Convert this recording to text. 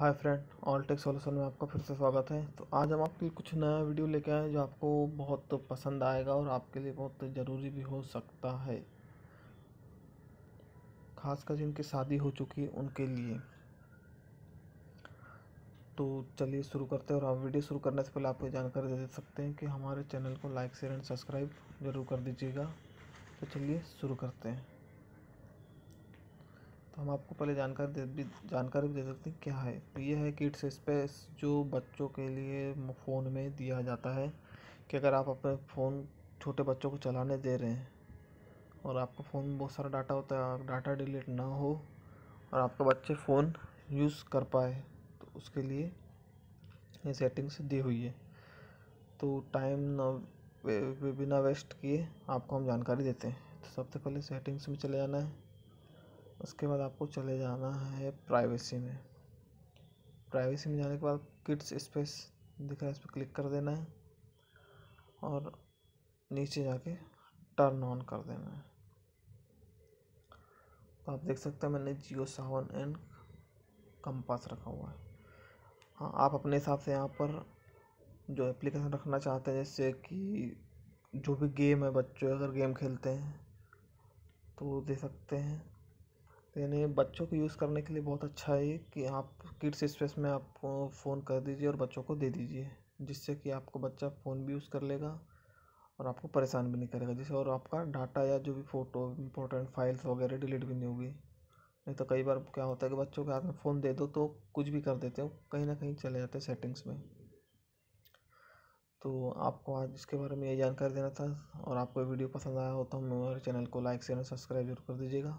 हाय friend all tech solution में आपका फिर से स्वागत है तो आज हम आपके लिए कुछ नया वीडियो लेके आए जो आपको बहुत पसंद आएगा और आपके लिए बहुत ज़रूरी भी हो सकता है खासकर जिनकी शादी हो चुकी है उनके लिए तो चलिए शुरू करते हैं और आप वीडियो शुरू करने से पहले आपको जानकारी दे, दे सकते हैं कि हमारे चैनल को लाइक शेयर एंड सब्सक्राइब ज़रूर कर दीजिएगा तो चलिए शुरू करते हैं हम आपको पहले जानकारी दे जानकारी भी दे सकते हैं क्या है तो यह है किड्स स्पेस जो बच्चों के लिए फ़ोन में दिया जाता है कि अगर आप अपने फ़ोन छोटे बच्चों को चलाने दे रहे हैं और आपका फ़ोन में बहुत सारा डाटा होता है डाटा डिलीट ना हो और आपका बच्चे फ़ोन यूज़ कर पाए तो उसके लिए ये सेटिंग्स दी हुई है तो टाइम ना बिना वेस्ट किए आपको हम जानकारी देते हैं तो सबसे पहले सेटिंग्स में चले जाना है उसके बाद आपको चले जाना है प्राइवेसी में प्राइवेसी में जाने के बाद किड्स स्पेस दिख रहा है इस पर क्लिक कर देना है और नीचे जाके टर्न ऑन कर देना है तो आप देख सकते हैं मैंने जियो सावन एंड कंपास रखा हुआ है हाँ आप अपने हिसाब से यहाँ पर जो एप्लीकेशन रखना चाहते हैं जैसे कि जो भी गेम है बच्चे अगर गेम खेलते हैं तो दे सकते हैं यानी बच्चों को यूज़ करने के लिए बहुत अच्छा है ये कि आप किड्स स्पेस में आप फ़ोन कर दीजिए और बच्चों को दे दीजिए जिससे कि आपको बच्चा फ़ोन भी यूज़ कर लेगा और आपको परेशान भी नहीं करेगा जैसे और आपका डाटा या जो भी फ़ोटो इंपॉर्टेंट फाइल्स वगैरह डिलीट भी नहीं होगी नहीं तो कई बार क्या होता है कि बच्चों के हाथ में फ़ोन दे दो तो कुछ भी कर देते हो कहीं ना कहीं चले जाते हैं सेटिंग्स में तो आपको आज इसके बारे में ये जानकारी देना था और आपको वीडियो पसंद आया हो तो हमारे चैनल को लाइक शेयर और सब्सक्राइब जरूर कर दीजिएगा